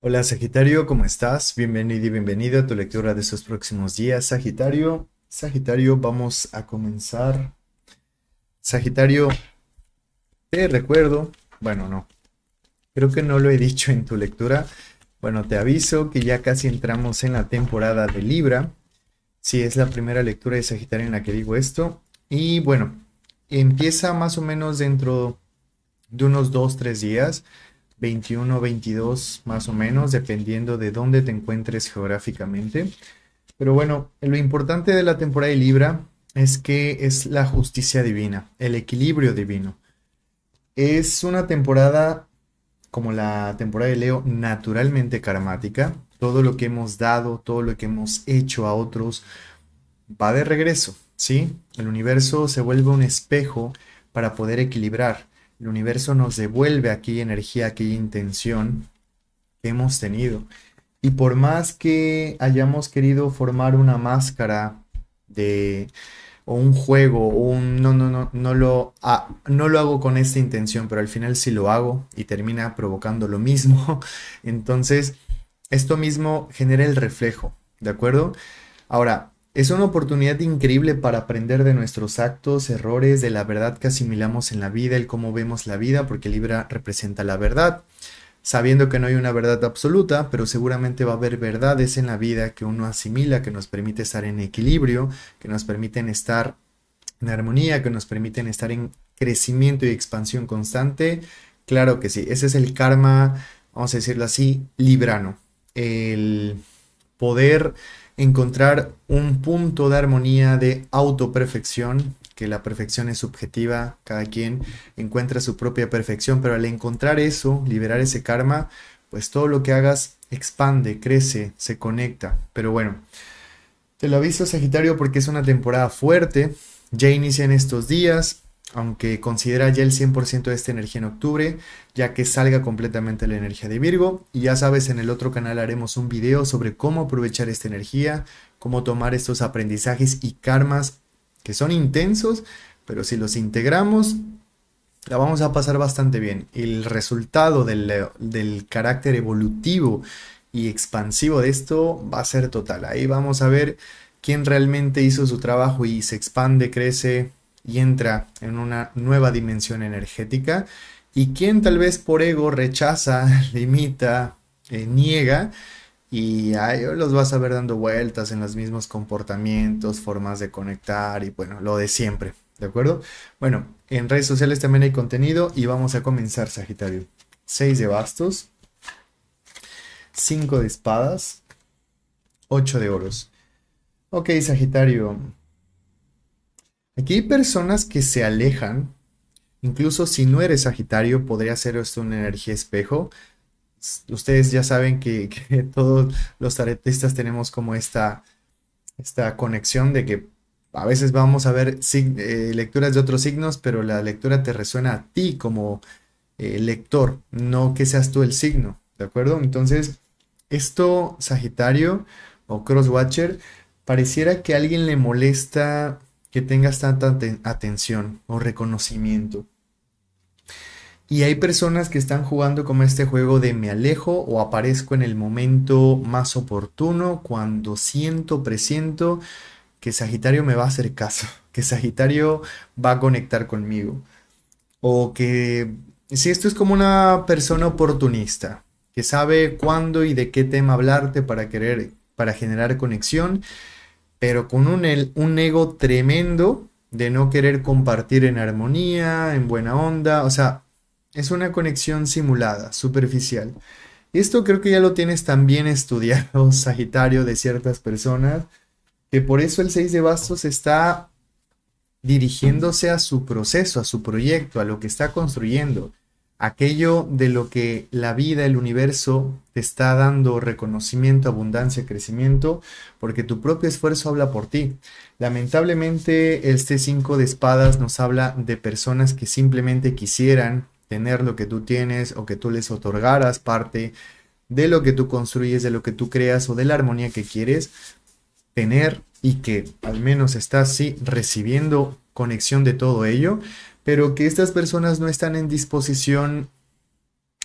Hola Sagitario, ¿cómo estás? Bienvenido y bienvenida a tu lectura de estos próximos días. Sagitario, Sagitario, vamos a comenzar. Sagitario, te recuerdo, bueno, no, creo que no lo he dicho en tu lectura. Bueno, te aviso que ya casi entramos en la temporada de Libra. Si es la primera lectura de Sagitario en la que digo esto. Y bueno, empieza más o menos dentro de unos 2-3 días. 21 22 más o menos, dependiendo de dónde te encuentres geográficamente. Pero bueno, lo importante de la temporada de Libra es que es la justicia divina, el equilibrio divino. Es una temporada, como la temporada de Leo, naturalmente karmática. Todo lo que hemos dado, todo lo que hemos hecho a otros, va de regreso, ¿sí? El universo se vuelve un espejo para poder equilibrar. El universo nos devuelve aquella energía, aquella intención que hemos tenido. Y por más que hayamos querido formar una máscara de o un juego o un no no no no lo no lo hago con esta intención, pero al final sí lo hago y termina provocando lo mismo. Entonces, esto mismo genera el reflejo, ¿de acuerdo? Ahora, es una oportunidad increíble para aprender de nuestros actos, errores, de la verdad que asimilamos en la vida, el cómo vemos la vida, porque Libra representa la verdad. Sabiendo que no hay una verdad absoluta, pero seguramente va a haber verdades en la vida que uno asimila, que nos permite estar en equilibrio, que nos permiten estar en armonía, que nos permiten estar en crecimiento y expansión constante. Claro que sí, ese es el karma, vamos a decirlo así, librano. El poder encontrar un punto de armonía de autoperfección, que la perfección es subjetiva, cada quien encuentra su propia perfección, pero al encontrar eso, liberar ese karma, pues todo lo que hagas expande, crece, se conecta. Pero bueno, te lo aviso Sagitario porque es una temporada fuerte, ya inicia en estos días, aunque considera ya el 100% de esta energía en octubre, ya que salga completamente la energía de Virgo. Y ya sabes, en el otro canal haremos un video sobre cómo aprovechar esta energía, cómo tomar estos aprendizajes y karmas que son intensos, pero si los integramos, la vamos a pasar bastante bien. El resultado del, del carácter evolutivo y expansivo de esto va a ser total. Ahí vamos a ver quién realmente hizo su trabajo y se expande, crece, y entra en una nueva dimensión energética y quien tal vez por ego rechaza, limita, eh, niega y los vas a ver dando vueltas en los mismos comportamientos, formas de conectar y bueno, lo de siempre, ¿de acuerdo? Bueno, en redes sociales también hay contenido y vamos a comenzar, Sagitario. seis de bastos, cinco de espadas, 8 de oros. Ok, Sagitario, Aquí hay personas que se alejan, incluso si no eres Sagitario, podría ser esto una energía espejo. Ustedes ya saben que, todos los taretistas tenemos como esta, esta conexión de que a veces vamos a ver eh, lecturas de otros signos, pero la lectura te resuena a ti como eh, lector, no que seas tú el signo, ¿de acuerdo? Entonces, esto Sagitario o Crosswatcher, pareciera que alguien le molesta que tengas tanta atención o reconocimiento. Y hay personas que están jugando como este juego de me alejo o aparezco en el momento más oportuno cuando siento, presiento que Sagitario me va a hacer caso, que Sagitario va a conectar conmigo. O que si esto es como una persona oportunista, que sabe cuándo y de qué tema hablarte para querer, para generar conexión pero con un, un ego tremendo de no querer compartir en armonía, en buena onda, o sea, es una conexión simulada, superficial. esto creo que ya lo tienes también estudiado, Sagitario, de ciertas personas, que por eso el 6 de bastos está dirigiéndose a su proceso, a su proyecto, a lo que está construyendo aquello de lo que la vida, el universo, te está dando reconocimiento, abundancia, crecimiento, porque tu propio esfuerzo habla por ti. Lamentablemente, este 5 de espadas nos habla de personas que simplemente quisieran tener lo que tú tienes o que tú les otorgaras parte de lo que tú construyes, de lo que tú creas o de la armonía que quieres tener y que al menos estás sí recibiendo conexión de todo ello, pero que estas personas no están en disposición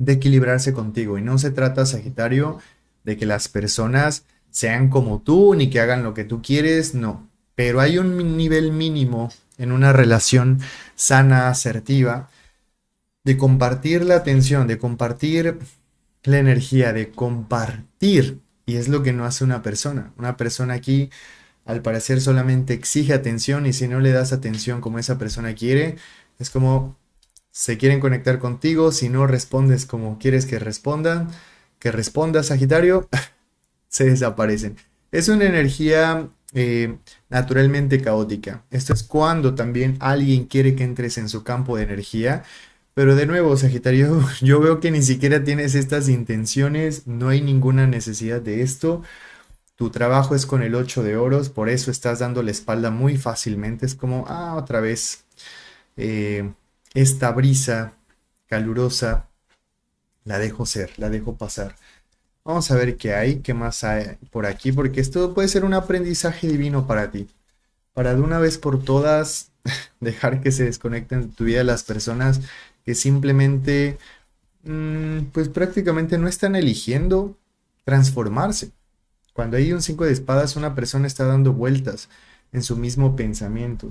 de equilibrarse contigo. Y no se trata, Sagitario, de que las personas sean como tú ni que hagan lo que tú quieres, no. Pero hay un nivel mínimo en una relación sana, asertiva, de compartir la atención, de compartir la energía, de compartir. Y es lo que no hace una persona. Una persona aquí, al parecer, solamente exige atención y si no le das atención como esa persona quiere, es como se quieren conectar contigo, si no respondes como quieres que respondan, que responda Sagitario, se desaparecen. Es una energía eh, naturalmente caótica. Esto es cuando también alguien quiere que entres en su campo de energía. Pero de nuevo, Sagitario, yo veo que ni siquiera tienes estas intenciones, no hay ninguna necesidad de esto. Tu trabajo es con el 8 de oros, por eso estás dando la espalda muy fácilmente. Es como, ah, otra vez, eh, esta brisa calurosa, la dejo ser, la dejo pasar. Vamos a ver qué hay, qué más hay por aquí, porque esto puede ser un aprendizaje divino para ti. Para de una vez por todas dejar que se desconecten de tu vida las personas que simplemente, mm, pues prácticamente no están eligiendo transformarse. Cuando hay un 5 de espadas, una persona está dando vueltas en su mismo pensamiento.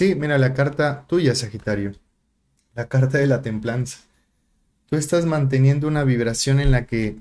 Sí, mira la carta tuya, Sagitario. La carta de la templanza. Tú estás manteniendo una vibración en la que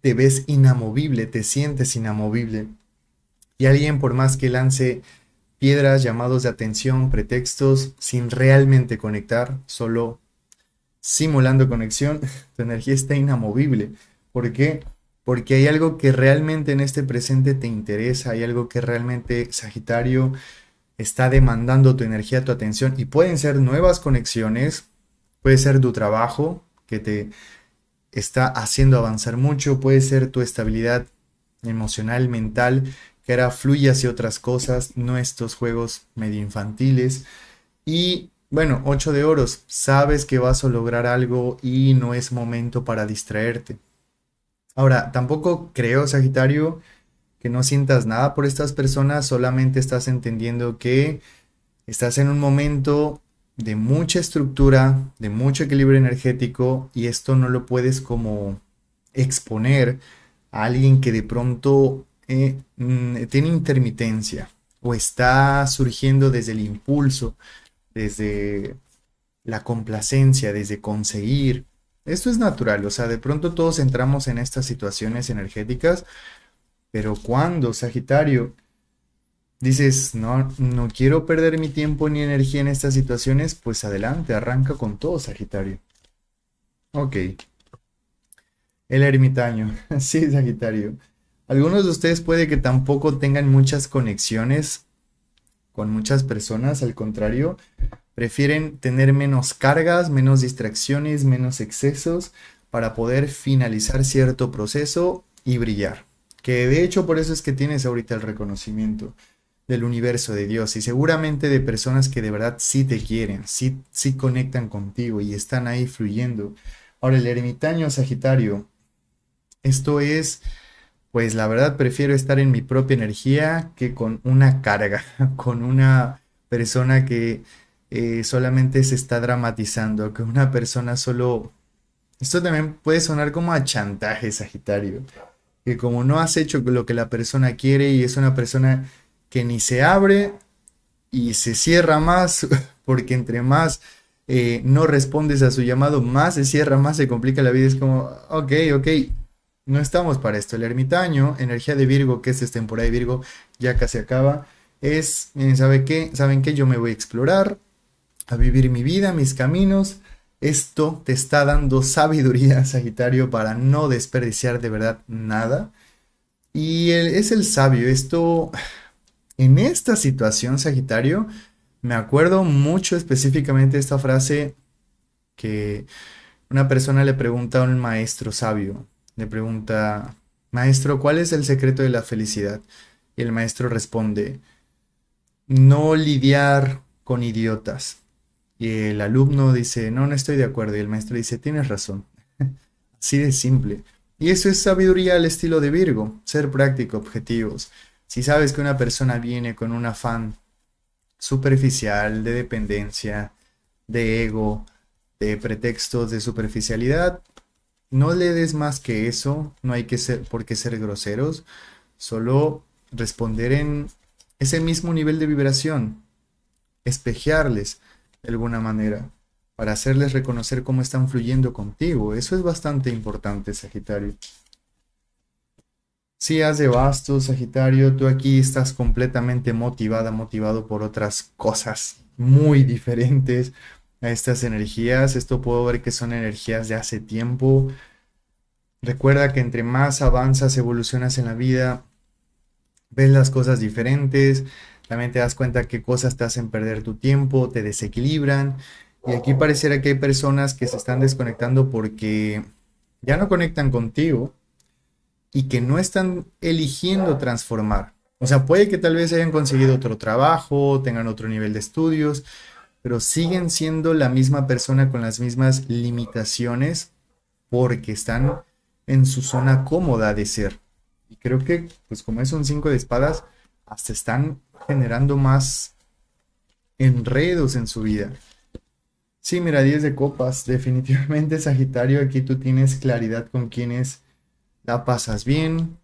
te ves inamovible, te sientes inamovible. Y alguien por más que lance piedras, llamados de atención, pretextos, sin realmente conectar, solo simulando conexión, tu energía está inamovible. ¿Por qué? Porque hay algo que realmente en este presente te interesa, hay algo que realmente, Sagitario, está demandando tu energía, tu atención y pueden ser nuevas conexiones, puede ser tu trabajo que te está haciendo avanzar mucho, puede ser tu estabilidad emocional, mental, que ahora fluye hacia otras cosas, no estos juegos medio infantiles. Y bueno, 8 de oros, sabes que vas a lograr algo y no es momento para distraerte. Ahora, tampoco creo, Sagitario, que no sientas nada por estas personas, solamente estás entendiendo que estás en un momento de mucha estructura, de mucho equilibrio energético y esto no lo puedes como exponer a alguien que de pronto eh, mm, tiene intermitencia o está surgiendo desde el impulso, desde la complacencia, desde conseguir. Esto es natural, o sea, de pronto todos entramos en estas situaciones energéticas, pero cuando, Sagitario, dices, no, no quiero perder mi tiempo ni energía en estas situaciones, pues adelante, arranca con todo, Sagitario. Ok. El ermitaño. sí, Sagitario. Algunos de ustedes puede que tampoco tengan muchas conexiones con muchas personas, al contrario, prefieren tener menos cargas, menos distracciones, menos excesos para poder finalizar cierto proceso y brillar que de hecho por eso es que tienes ahorita el reconocimiento del universo de Dios y seguramente de personas que de verdad sí te quieren, sí, sí conectan contigo y están ahí fluyendo. Ahora, el ermitaño Sagitario, esto es, pues la verdad prefiero estar en mi propia energía que con una carga, con una persona que eh, solamente se está dramatizando, que una persona solo... Esto también puede sonar como a chantaje, Sagitario que como no has hecho lo que la persona quiere y es una persona que ni se abre y se cierra más, porque entre más eh, no respondes a su llamado, más se cierra, más se complica la vida. Es como, ok, ok, no estamos para esto. El ermitaño, energía de Virgo, que esta es temporada de Virgo, ya casi acaba, es, eh, ¿sabe qué? ¿saben qué? Yo me voy a explorar, a vivir mi vida, mis caminos esto te está dando sabiduría, Sagitario, para no desperdiciar de verdad nada. Y es el sabio. Esto, en esta situación, Sagitario, me acuerdo mucho específicamente esta frase que una persona le pregunta a un maestro sabio. Le pregunta, maestro, ¿cuál es el secreto de la felicidad? Y el maestro responde, no lidiar con idiotas. Y el alumno dice, no, no estoy de acuerdo. Y el maestro dice, tienes razón. Así de simple. Y eso es sabiduría al estilo de Virgo, ser práctico, objetivos. Si sabes que una persona viene con un afán superficial de dependencia, de ego, de pretextos de superficialidad, no le des más que eso, no hay que ser por qué ser groseros, solo responder en ese mismo nivel de vibración, espejearles de alguna manera, para hacerles reconocer cómo están fluyendo contigo. Eso es bastante importante, Sagitario. Si has de bastos, Sagitario, tú aquí estás completamente motivada, motivado por otras cosas muy diferentes a estas energías. Esto puedo ver que son energías de hace tiempo. Recuerda que entre más avanzas, evolucionas en la vida, ves las cosas diferentes, también te das cuenta qué cosas te hacen perder tu tiempo, te desequilibran. Y aquí pareciera que hay personas que se están desconectando porque ya no conectan contigo y que no están eligiendo transformar. O sea, puede que tal vez hayan conseguido otro trabajo, tengan otro nivel de estudios, pero siguen siendo la misma persona con las mismas limitaciones porque están en su zona cómoda de ser. Y creo que, pues como es un 5 de espadas, hasta están generando más enredos en su vida. Sí, mira, 10 de copas. Definitivamente, Sagitario, aquí tú tienes claridad con quienes la pasas bien,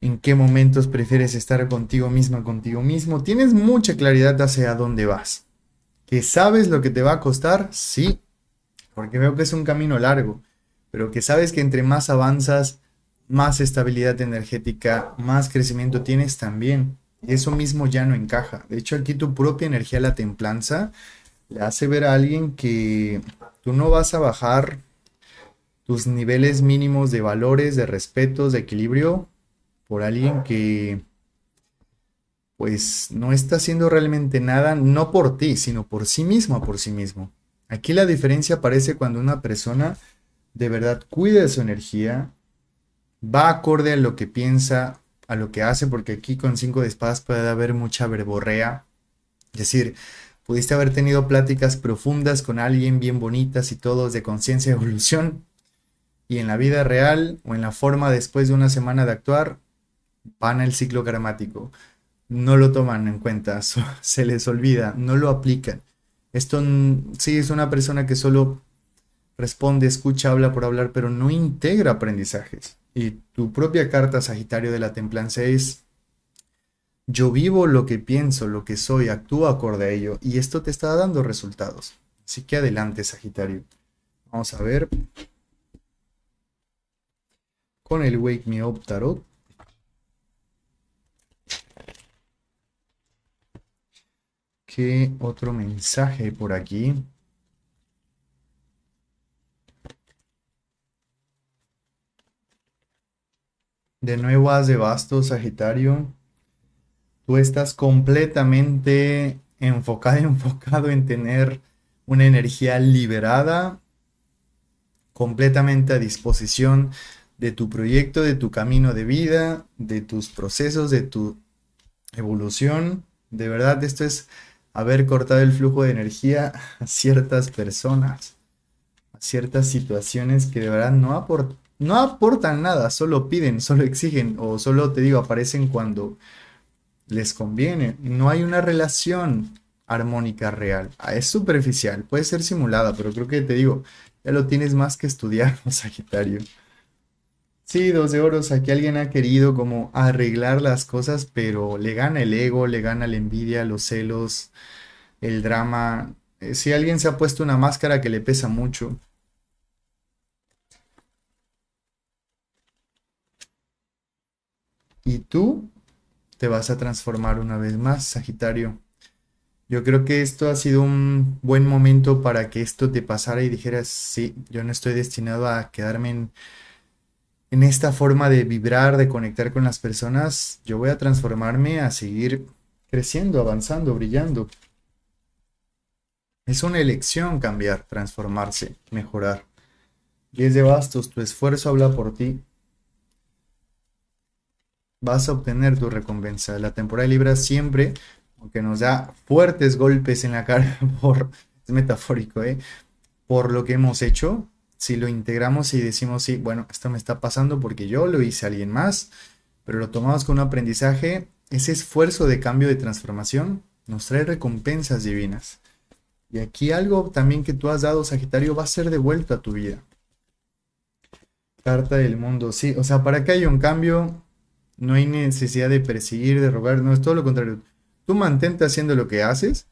en qué momentos prefieres estar contigo misma, contigo mismo. Tienes mucha claridad hacia dónde vas. ¿Que sabes lo que te va a costar? Sí, porque veo que es un camino largo, pero que sabes que entre más avanzas, más estabilidad energética, más crecimiento tienes también eso mismo ya no encaja. De hecho, aquí tu propia energía, la templanza, le hace ver a alguien que tú no vas a bajar tus niveles mínimos de valores, de respetos, de equilibrio por alguien que pues no está haciendo realmente nada, no por ti, sino por sí mismo, por sí mismo. Aquí la diferencia aparece cuando una persona de verdad cuida de su energía, va acorde a lo que piensa, a lo que hace, porque aquí con cinco de espadas puede haber mucha verborrea. Es decir, pudiste haber tenido pláticas profundas con alguien, bien bonitas y todos de conciencia y evolución, y en la vida real o en la forma después de una semana de actuar, van al ciclo gramático, No lo toman en cuenta, se les olvida, no lo aplican. Esto sí es una persona que solo responde, escucha, habla por hablar, pero no integra aprendizajes. Y tu propia carta, Sagitario de la Templanza, es, yo vivo lo que pienso, lo que soy, actúo acorde a ello, y esto te está dando resultados. Así que adelante, Sagitario. Vamos a ver. Con el Wake Me Up Tarot. ¿Qué otro mensaje por aquí? De nuevo, as de bastos, Sagitario. Tú estás completamente enfocado, enfocado en tener una energía liberada, completamente a disposición de tu proyecto, de tu camino de vida, de tus procesos, de tu evolución. De verdad, esto es haber cortado el flujo de energía a ciertas personas, a ciertas situaciones que de verdad no aportan no aportan nada, solo piden, solo exigen o solo te digo, aparecen cuando les conviene. No hay una relación armónica real. Ah, es superficial, puede ser simulada, pero creo que te digo, ya lo tienes más que estudiar, Sagitario. Sí, dos de oros, aquí alguien ha querido como arreglar las cosas, pero le gana el ego, le gana la envidia, los celos, el drama. Eh, si alguien se ha puesto una máscara que le pesa mucho, y tú te vas a transformar una vez más, Sagitario. Yo creo que esto ha sido un buen momento para que esto te pasara y dijeras, sí, yo no estoy destinado a quedarme en, esta forma de vibrar, de conectar con las personas. Yo voy a transformarme a seguir creciendo, avanzando, brillando. Es una elección cambiar, transformarse, mejorar. es de bastos, tu esfuerzo habla por ti vas a obtener tu recompensa. La temporada de Libra siempre, aunque nos da fuertes golpes en la cara, por, es metafórico, ¿eh? por lo que hemos hecho, si lo integramos y decimos, sí, bueno, esto me está pasando porque yo lo hice a alguien más, pero lo tomamos con un aprendizaje, ese esfuerzo de cambio, de transformación, nos trae recompensas divinas. Y aquí algo también que tú has dado, Sagitario, va a ser devuelto a tu vida. Carta del mundo, sí, o sea, para que haya un cambio, no hay necesidad de perseguir, de robar, no, es todo lo contrario. Tú mantente haciendo lo que haces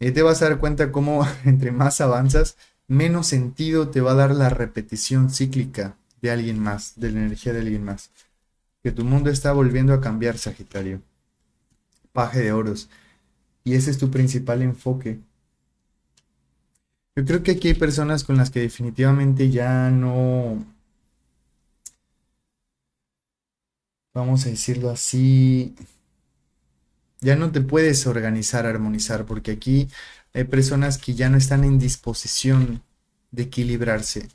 y te vas a dar cuenta cómo entre más avanzas, menos sentido te va a dar la repetición cíclica de alguien más, de la energía de alguien más. Que tu mundo está volviendo a cambiar, Sagitario. Paje de oros. Y ese es tu principal enfoque. Yo creo que aquí hay personas con las que definitivamente ya no vamos a decirlo así, ya no te puedes organizar, armonizar, porque aquí hay personas que ya no están en disposición de equilibrarse.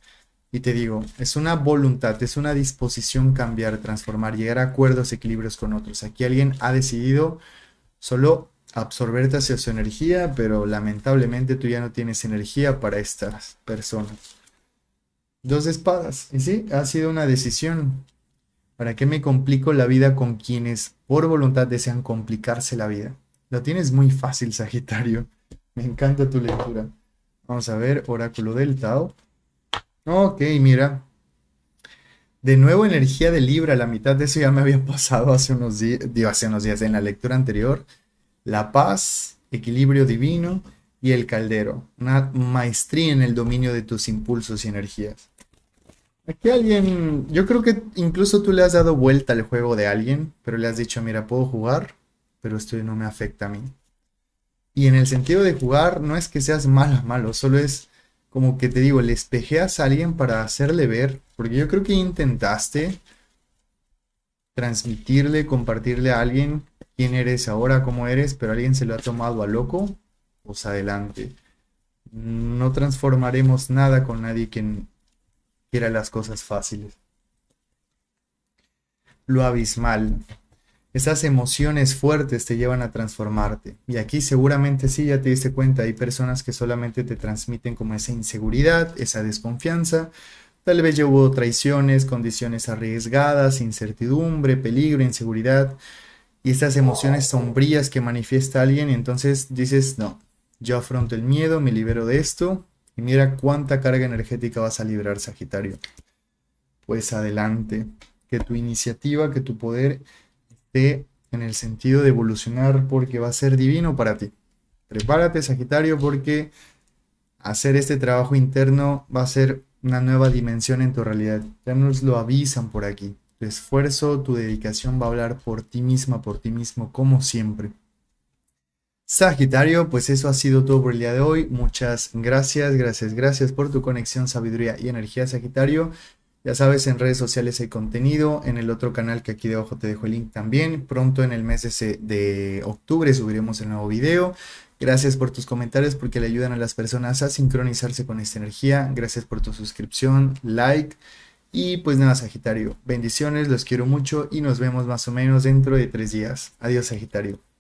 Y te digo, es una voluntad, es una disposición cambiar, transformar, llegar a acuerdos, equilibrios con otros. Aquí alguien ha decidido solo absorberte hacia su energía, pero lamentablemente tú ya no tienes energía para estas personas. Dos espadas. Y sí, ha sido una decisión ¿Para qué me complico la vida con quienes por voluntad desean complicarse la vida? Lo tienes muy fácil, Sagitario. Me encanta tu lectura. Vamos a ver, oráculo del Tao. Ok, mira. De nuevo energía de Libra, la mitad de eso ya me había pasado hace unos días, hace unos días en la lectura anterior. La paz, equilibrio divino y el caldero. Una maestría en el dominio de tus impulsos y energías. Aquí alguien, yo creo que incluso tú le has dado vuelta al juego de alguien, pero le has dicho, mira, puedo jugar, pero esto no me afecta a mí. Y en el sentido de jugar, no es que seas malo, malo, solo es como que te digo, le espejeas a alguien para hacerle ver, porque yo creo que intentaste transmitirle, compartirle a alguien quién eres ahora, cómo eres, pero alguien se lo ha tomado a loco, pues adelante. No transformaremos nada con nadie que quiera las cosas fáciles. Lo abismal. Esas emociones fuertes te llevan a transformarte. Y aquí seguramente sí ya te diste cuenta, hay personas que solamente te transmiten como esa inseguridad, esa desconfianza. Tal vez ya hubo traiciones, condiciones arriesgadas, incertidumbre, peligro, inseguridad y estas emociones sombrías que manifiesta alguien y entonces dices, no, yo afronto el miedo, me libero de esto y mira cuánta carga energética vas a liberar, Sagitario. Pues adelante, que tu iniciativa, que tu poder esté en el sentido de evolucionar porque va a ser divino para ti. Prepárate, Sagitario, porque hacer este trabajo interno va a ser una nueva dimensión en tu realidad. Ya nos lo avisan por aquí. Tu esfuerzo, tu dedicación va a hablar por ti misma, por ti mismo, como siempre. Sagitario, pues eso ha sido todo por el día de hoy. Muchas gracias, gracias, gracias por tu conexión, sabiduría y energía, Sagitario. Ya sabes, en redes sociales hay contenido, en el otro canal que aquí debajo te dejo el link también. Pronto en el mes de, octubre subiremos el nuevo video. Gracias por tus comentarios porque le ayudan a las personas a sincronizarse con esta energía. Gracias por tu suscripción, like. Y pues nada, Sagitario, bendiciones, los quiero mucho y nos vemos más o menos dentro de tres días. Adiós, Sagitario.